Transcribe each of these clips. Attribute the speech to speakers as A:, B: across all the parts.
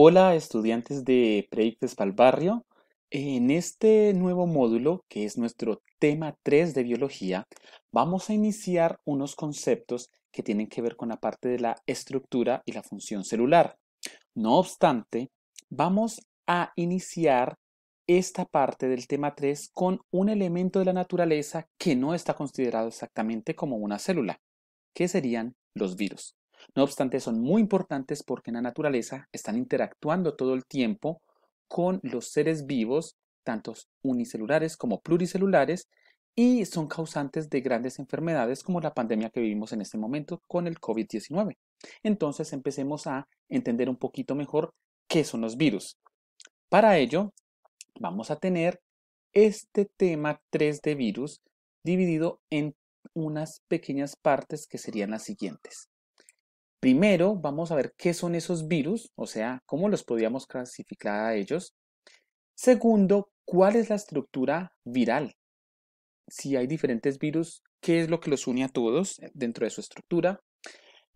A: Hola estudiantes de Predictes para el Barrio. En este nuevo módulo, que es nuestro tema 3 de biología, vamos a iniciar unos conceptos que tienen que ver con la parte de la estructura y la función celular. No obstante, vamos a iniciar esta parte del tema 3 con un elemento de la naturaleza que no está considerado exactamente como una célula, que serían los virus. No obstante, son muy importantes porque en la naturaleza están interactuando todo el tiempo con los seres vivos, tanto unicelulares como pluricelulares, y son causantes de grandes enfermedades como la pandemia que vivimos en este momento con el COVID-19. Entonces empecemos a entender un poquito mejor qué son los virus. Para ello, vamos a tener este tema 3 de virus dividido en unas pequeñas partes que serían las siguientes. Primero vamos a ver qué son esos virus, o sea, cómo los podíamos clasificar a ellos. Segundo, cuál es la estructura viral. Si hay diferentes virus, qué es lo que los une a todos dentro de su estructura.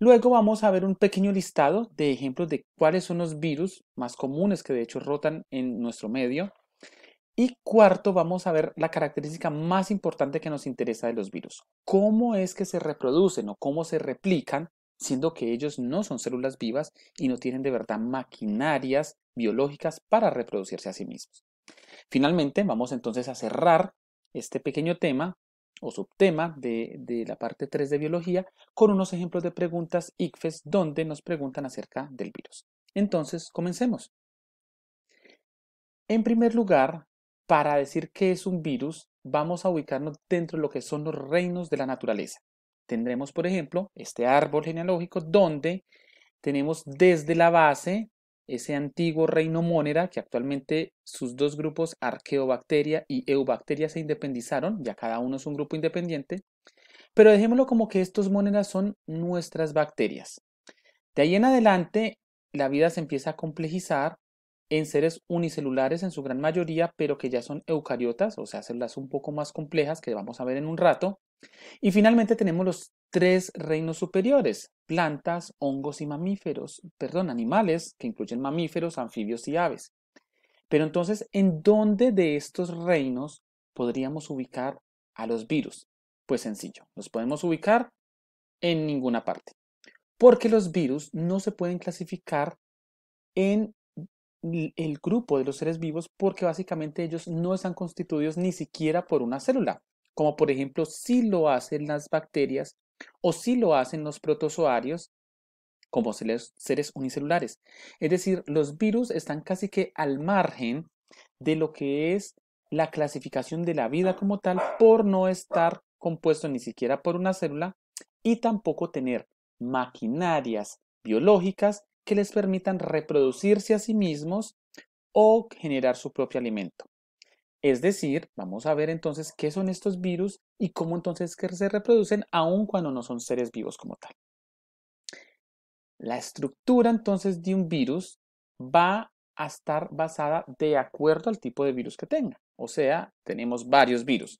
A: Luego vamos a ver un pequeño listado de ejemplos de cuáles son los virus más comunes que de hecho rotan en nuestro medio. Y cuarto, vamos a ver la característica más importante que nos interesa de los virus. ¿Cómo es que se reproducen o cómo se replican siendo que ellos no son células vivas y no tienen de verdad maquinarias biológicas para reproducirse a sí mismos. Finalmente, vamos entonces a cerrar este pequeño tema o subtema de, la parte 3 de biología con unos ejemplos de preguntas ICFES donde nos preguntan acerca del virus. Entonces, comencemos. En primer lugar, para decir qué es un virus, vamos a ubicarnos dentro de lo que son los reinos de la naturaleza tendremos, por ejemplo, este árbol genealógico donde tenemos desde la base ese antiguo reino monera que actualmente sus dos grupos, Arqueobacteria y Eubacteria, se independizaron, ya cada uno es un grupo independiente, pero dejémoslo como que estos moneras son nuestras bacterias. De ahí en adelante, la vida se empieza a complejizar en seres unicelulares en su gran mayoría, pero que ya son eucariotas, o sea, células un poco más complejas que vamos a ver en un rato, y finalmente tenemos los tres reinos superiores, plantas, hongos y mamíferos, perdón, animales, que incluyen mamíferos, anfibios y aves. Pero entonces, ¿en dónde de estos reinos podríamos ubicar a los virus? Pues sencillo, los podemos ubicar en ninguna parte, porque los virus no se pueden clasificar en el grupo de los seres vivos porque básicamente ellos no están constituidos ni siquiera por una célula como por ejemplo si lo hacen las bacterias o si lo hacen los protozoarios como seres unicelulares. Es decir, los virus están casi que al margen de lo que es la clasificación de la vida como tal por no estar compuesto ni siquiera por una célula y tampoco tener maquinarias biológicas que les permitan reproducirse a sí mismos o generar su propio alimento. Es decir, vamos a ver entonces qué son estos virus y cómo entonces que se reproducen aun cuando no son seres vivos como tal. La estructura entonces de un virus va a estar basada de acuerdo al tipo de virus que tenga. O sea, tenemos varios virus.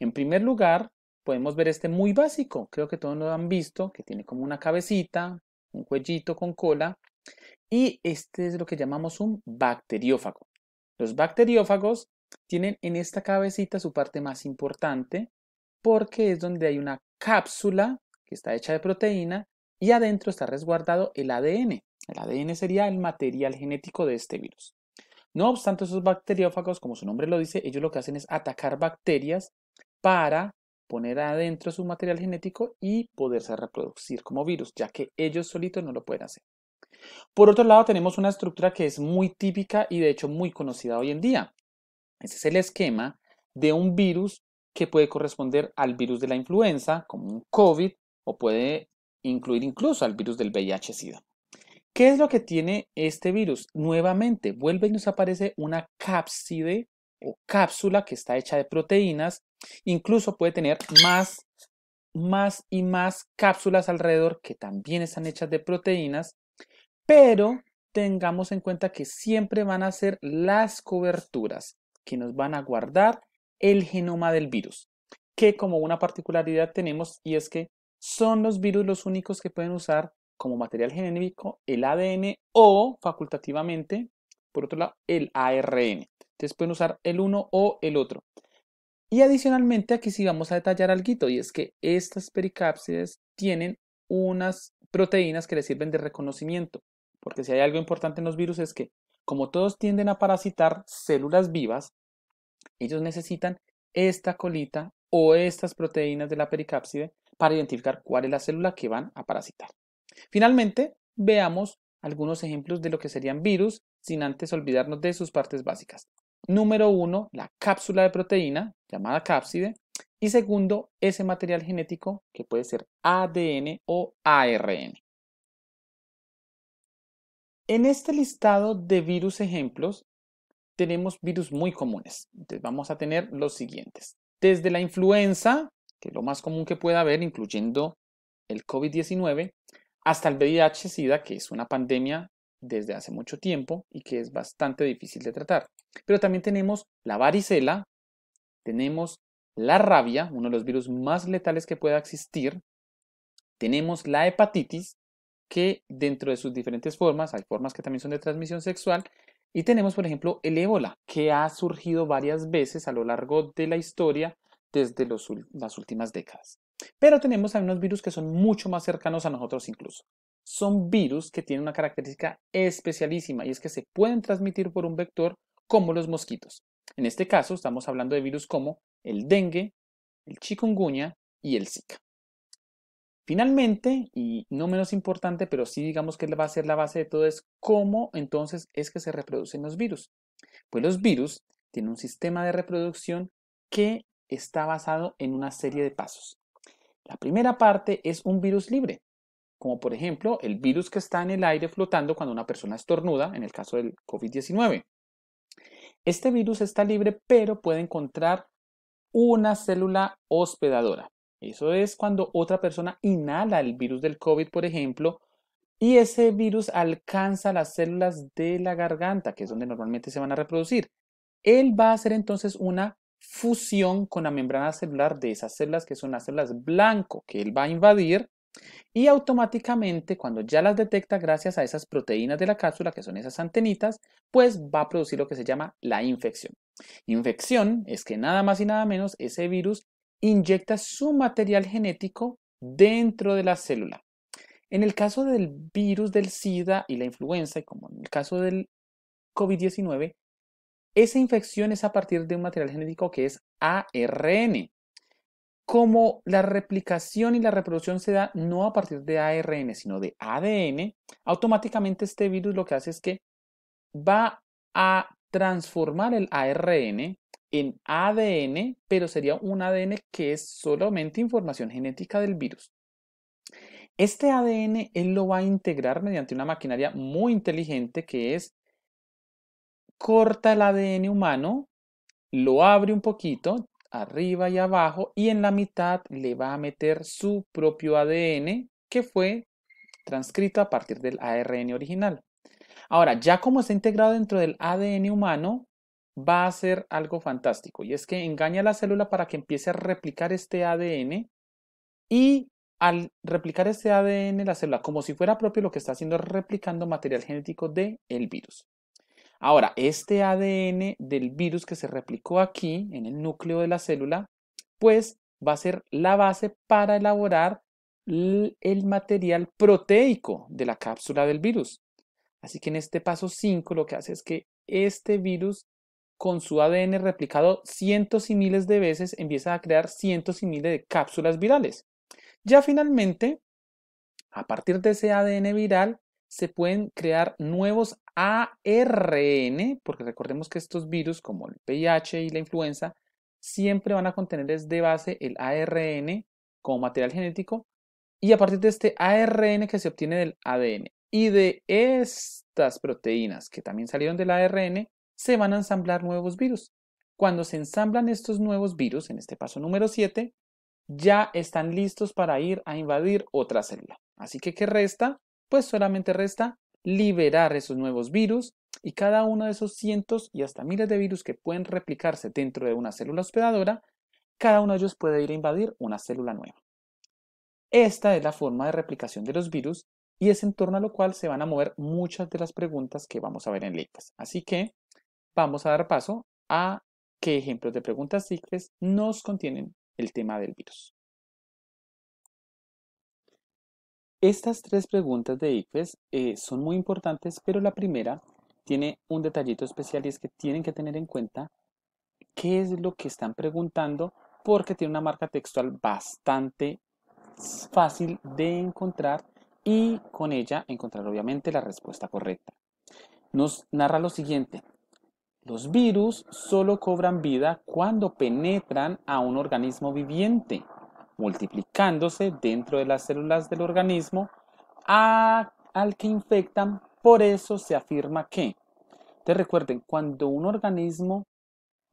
A: En primer lugar, podemos ver este muy básico. Creo que todos lo han visto, que tiene como una cabecita, un cuellito con cola. Y este es lo que llamamos un bacteriófago. Los bacteriófagos tienen en esta cabecita su parte más importante porque es donde hay una cápsula que está hecha de proteína y adentro está resguardado el ADN. El ADN sería el material genético de este virus. No obstante, esos bacteriófagos, como su nombre lo dice, ellos lo que hacen es atacar bacterias para poner adentro su material genético y poderse reproducir como virus, ya que ellos solitos no lo pueden hacer. Por otro lado, tenemos una estructura que es muy típica y de hecho muy conocida hoy en día. Ese es el esquema de un virus que puede corresponder al virus de la influenza, como un COVID, o puede incluir incluso al virus del VIH-Sida. ¿Qué es lo que tiene este virus? Nuevamente, vuelve y nos aparece una cápside o cápsula que está hecha de proteínas. Incluso puede tener más, más y más cápsulas alrededor que también están hechas de proteínas. Pero tengamos en cuenta que siempre van a ser las coberturas que nos van a guardar el genoma del virus, que como una particularidad tenemos y es que son los virus los únicos que pueden usar como material genético el ADN o facultativamente, por otro lado, el ARN. Entonces pueden usar el uno o el otro. Y adicionalmente aquí sí vamos a detallar algo y es que estas pericápsides tienen unas proteínas que les sirven de reconocimiento. Porque si hay algo importante en los virus es que como todos tienden a parasitar células vivas, ellos necesitan esta colita o estas proteínas de la pericápside para identificar cuál es la célula que van a parasitar. Finalmente, veamos algunos ejemplos de lo que serían virus sin antes olvidarnos de sus partes básicas. Número uno, la cápsula de proteína llamada cápside. Y segundo, ese material genético que puede ser ADN o ARN. En este listado de virus ejemplos tenemos virus muy comunes. Entonces vamos a tener los siguientes. Desde la influenza, que es lo más común que pueda haber, incluyendo el COVID-19, hasta el VIH-Sida, que es una pandemia desde hace mucho tiempo y que es bastante difícil de tratar. Pero también tenemos la varicela, tenemos la rabia, uno de los virus más letales que pueda existir, tenemos la hepatitis, que dentro de sus diferentes formas, hay formas que también son de transmisión sexual, y tenemos, por ejemplo, el ébola, que ha surgido varias veces a lo largo de la historia desde las últimas décadas. Pero tenemos algunos virus que son mucho más cercanos a nosotros incluso. Son virus que tienen una característica especialísima y es que se pueden transmitir por un vector como los mosquitos. En este caso estamos hablando de virus como el dengue, el chikungunya y el zika. Finalmente, y no menos importante, pero sí digamos que va a ser la base de todo, es cómo entonces es que se reproducen los virus. Pues los virus tienen un sistema de reproducción que está basado en una serie de pasos. La primera parte es un virus libre, como por ejemplo el virus que está en el aire flotando cuando una persona estornuda, en el caso del COVID-19. Este virus está libre, pero puede encontrar una célula hospedadora. Eso es cuando otra persona inhala el virus del COVID, por ejemplo, y ese virus alcanza las células de la garganta, que es donde normalmente se van a reproducir. Él va a hacer entonces una fusión con la membrana celular de esas células, que son las células blanco, que él va a invadir, y automáticamente, cuando ya las detecta gracias a esas proteínas de la cápsula, que son esas antenitas, pues va a producir lo que se llama la infección. Infección es que nada más y nada menos ese virus inyecta su material genético dentro de la célula. En el caso del virus del SIDA y la influenza, y como en el caso del COVID-19, esa infección es a partir de un material genético que es ARN. Como la replicación y la reproducción se da no a partir de ARN, sino de ADN, automáticamente este virus lo que hace es que va a transformar el ARN en ADN, pero sería un ADN que es solamente información genética del virus. Este ADN él lo va a integrar mediante una maquinaria muy inteligente que es corta el ADN humano, lo abre un poquito, arriba y abajo, y en la mitad le va a meter su propio ADN que fue transcrito a partir del ARN original. Ahora, ya como está integrado dentro del ADN humano, va a hacer algo fantástico y es que engaña a la célula para que empiece a replicar este ADN y al replicar este ADN la célula como si fuera propio lo que está haciendo es replicando material genético del virus. Ahora, este ADN del virus que se replicó aquí en el núcleo de la célula, pues va a ser la base para elaborar el material proteico de la cápsula del virus. Así que en este paso 5 lo que hace es que este virus con su ADN replicado cientos y miles de veces empieza a crear cientos y miles de cápsulas virales. Ya finalmente, a partir de ese ADN viral, se pueden crear nuevos ARN, porque recordemos que estos virus, como el VIH y la influenza, siempre van a contener desde base el ARN como material genético, y a partir de este ARN que se obtiene del ADN y de estas proteínas que también salieron del ARN, se van a ensamblar nuevos virus. Cuando se ensamblan estos nuevos virus, en este paso número 7, ya están listos para ir a invadir otra célula. Así que, ¿qué resta? Pues solamente resta liberar esos nuevos virus y cada uno de esos cientos y hasta miles de virus que pueden replicarse dentro de una célula hospedadora, cada uno de ellos puede ir a invadir una célula nueva. Esta es la forma de replicación de los virus y es en torno a lo cual se van a mover muchas de las preguntas que vamos a ver en Liquid. Así que vamos a dar paso a qué ejemplos de preguntas ICFES nos contienen el tema del virus. Estas tres preguntas de ICFES eh, son muy importantes, pero la primera tiene un detallito especial y es que tienen que tener en cuenta qué es lo que están preguntando porque tiene una marca textual bastante fácil de encontrar y con ella encontrar obviamente la respuesta correcta. Nos narra lo siguiente, los virus solo cobran vida cuando penetran a un organismo viviente, multiplicándose dentro de las células del organismo al que infectan. Por eso se afirma que, te recuerden, cuando un organismo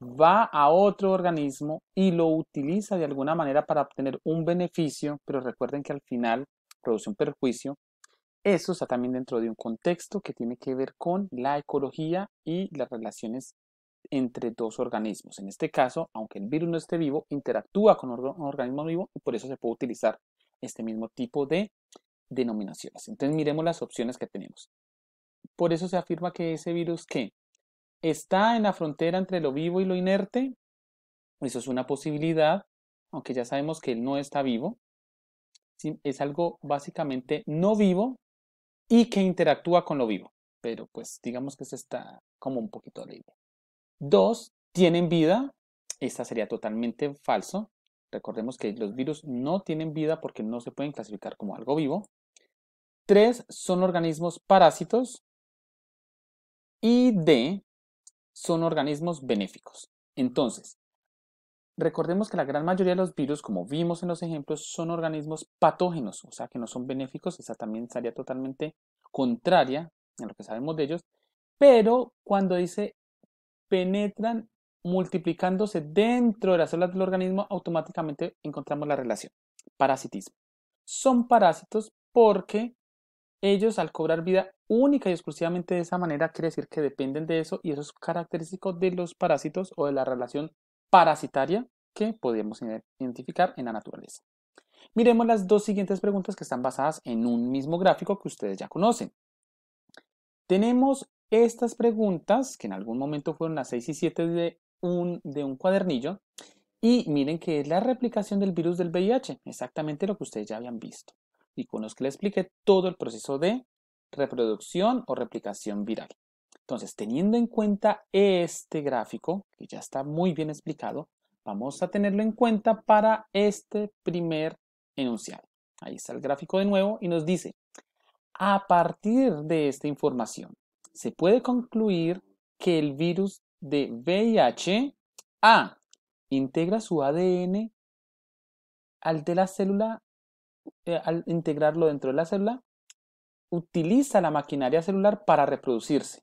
A: va a otro organismo y lo utiliza de alguna manera para obtener un beneficio, pero recuerden que al final produce un perjuicio, eso está también dentro de un contexto que tiene que ver con la ecología y las relaciones entre dos organismos. En este caso, aunque el virus no esté vivo, interactúa con un organismo vivo y por eso se puede utilizar este mismo tipo de denominaciones. Entonces miremos las opciones que tenemos. Por eso se afirma que ese virus que está en la frontera entre lo vivo y lo inerte, eso es una posibilidad, aunque ya sabemos que él no está vivo, es algo básicamente no vivo, y que interactúa con lo vivo. Pero pues digamos que se está como un poquito la Dos, tienen vida. Esta sería totalmente falso. Recordemos que los virus no tienen vida porque no se pueden clasificar como algo vivo. Tres, son organismos parásitos. Y D, son organismos benéficos. Entonces, Recordemos que la gran mayoría de los virus, como vimos en los ejemplos, son organismos patógenos, o sea que no son benéficos, esa también sería totalmente contraria en lo que sabemos de ellos, pero cuando dice penetran multiplicándose dentro de las células del organismo, automáticamente encontramos la relación. Parasitismo. Son parásitos porque ellos al cobrar vida única y exclusivamente de esa manera, quiere decir que dependen de eso y eso es característico de los parásitos o de la relación parasitaria que podemos identificar en la naturaleza. Miremos las dos siguientes preguntas que están basadas en un mismo gráfico que ustedes ya conocen. Tenemos estas preguntas, que en algún momento fueron las 6 y 7 de un, de un cuadernillo, y miren que es la replicación del virus del VIH, exactamente lo que ustedes ya habían visto, y con los que les expliqué todo el proceso de reproducción o replicación viral. Entonces, teniendo en cuenta este gráfico, que ya está muy bien explicado, vamos a tenerlo en cuenta para este primer enunciado. Ahí está el gráfico de nuevo y nos dice, a partir de esta información, se puede concluir que el virus de VIH A integra su ADN al de la célula, eh, al integrarlo dentro de la célula, utiliza la maquinaria celular para reproducirse.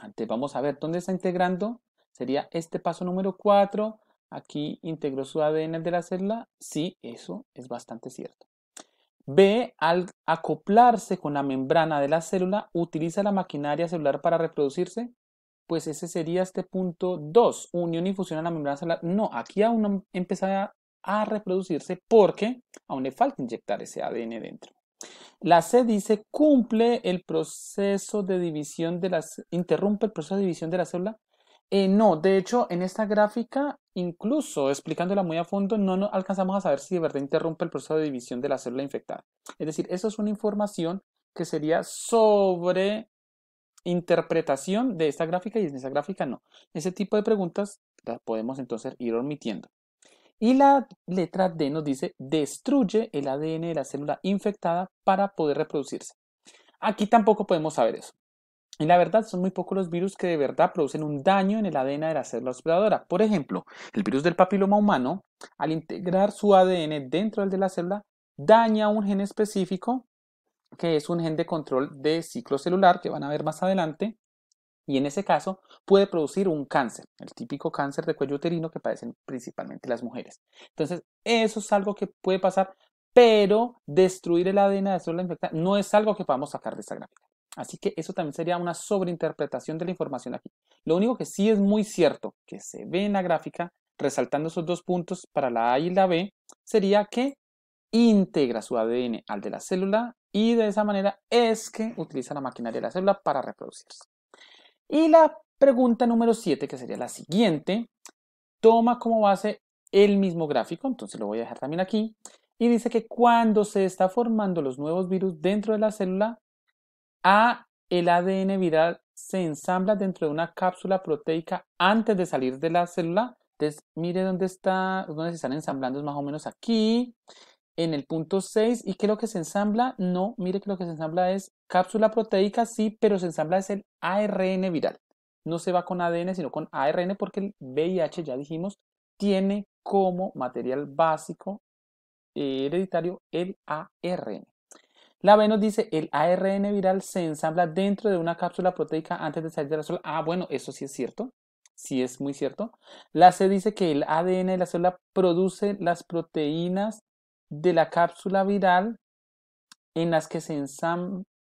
A: Antes vamos a ver dónde está integrando. Sería este paso número 4. Aquí integró su ADN de la célula. Sí, eso es bastante cierto. B, al acoplarse con la membrana de la célula, utiliza la maquinaria celular para reproducirse. Pues ese sería este punto 2, unión y fusión a la membrana celular. No, aquí aún no empezará a reproducirse porque aún le falta inyectar ese ADN dentro. La C dice cumple el proceso de división de las interrumpe el proceso de división de la célula. Eh, no, de hecho, en esta gráfica, incluso explicándola muy a fondo, no, alcanzamos a saber si de verdad interrumpe el proceso de división de la célula infectada. Es decir, eso es una información que sería sobre interpretación de esta gráfica y en esa gráfica no. Ese tipo de preguntas las podemos entonces ir omitiendo. Y la letra D nos dice, destruye el ADN de la célula infectada para poder reproducirse. Aquí tampoco podemos saber eso. Y la verdad, son muy pocos los virus que de verdad producen un daño en el ADN de la célula hospedadora. Por ejemplo, el virus del papiloma humano, al integrar su ADN dentro del de la célula, daña un gen específico, que es un gen de control de ciclo celular, que van a ver más adelante, y en ese caso puede producir un cáncer, el típico cáncer de cuello uterino que padecen principalmente las mujeres. Entonces, eso es algo que puede pasar, pero destruir el ADN de la célula infectada no es algo que podamos sacar de esta gráfica. Así que eso también sería una sobreinterpretación de la información aquí. Lo único que sí es muy cierto que se ve en la gráfica, resaltando esos dos puntos para la A y la B, sería que integra su ADN al de la célula y de esa manera es que utiliza la maquinaria de la célula para reproducirse. Y la pregunta número 7, que sería la siguiente, toma como base el mismo gráfico, entonces lo voy a dejar también aquí, y dice que cuando se está formando los nuevos virus dentro de la célula, A, el ADN viral se ensambla dentro de una cápsula proteica antes de salir de la célula. Entonces, mire dónde está, dónde se están ensamblando, es más o menos aquí en el punto 6 y que lo que se ensambla, no, mire que lo que se ensambla es cápsula proteica, sí, pero se ensambla es el ARN viral. No se va con ADN, sino con ARN porque el VIH, ya dijimos, tiene como material básico hereditario el ARN. La B nos dice el ARN viral se ensambla dentro de una cápsula proteica antes de salir de la célula. Ah, bueno, eso sí es cierto. Sí es muy cierto. La C dice que el ADN de la célula produce las proteínas de la cápsula viral en las que se,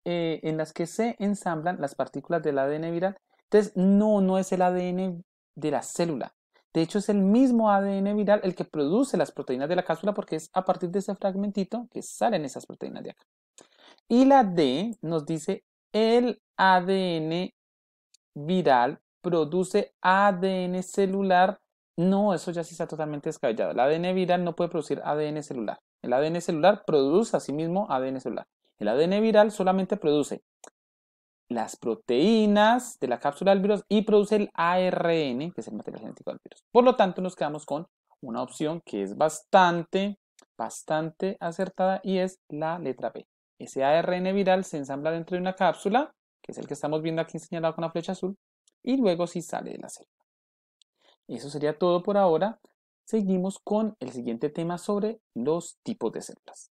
A: eh, en las que se ensamblan las partículas del ADN viral. Entonces, no, no es el ADN de la célula. De hecho, es el mismo ADN viral el que produce las proteínas de la cápsula porque es a partir de ese fragmentito que salen esas proteínas de acá. Y la D nos dice el ADN viral produce ADN celular no, eso ya sí está totalmente descabellado. El ADN viral no puede producir ADN celular. El ADN celular produce a sí mismo ADN celular. El ADN viral solamente produce las proteínas de la cápsula del virus y produce el ARN, que es el material genético del virus. Por lo tanto, nos quedamos con una opción que es bastante, bastante acertada y es la letra B. Ese ARN viral se ensambla dentro de una cápsula, que es el que estamos viendo aquí señalado con la flecha azul, y luego sí sale de la célula eso sería todo por ahora. Seguimos con el siguiente tema sobre los tipos de células.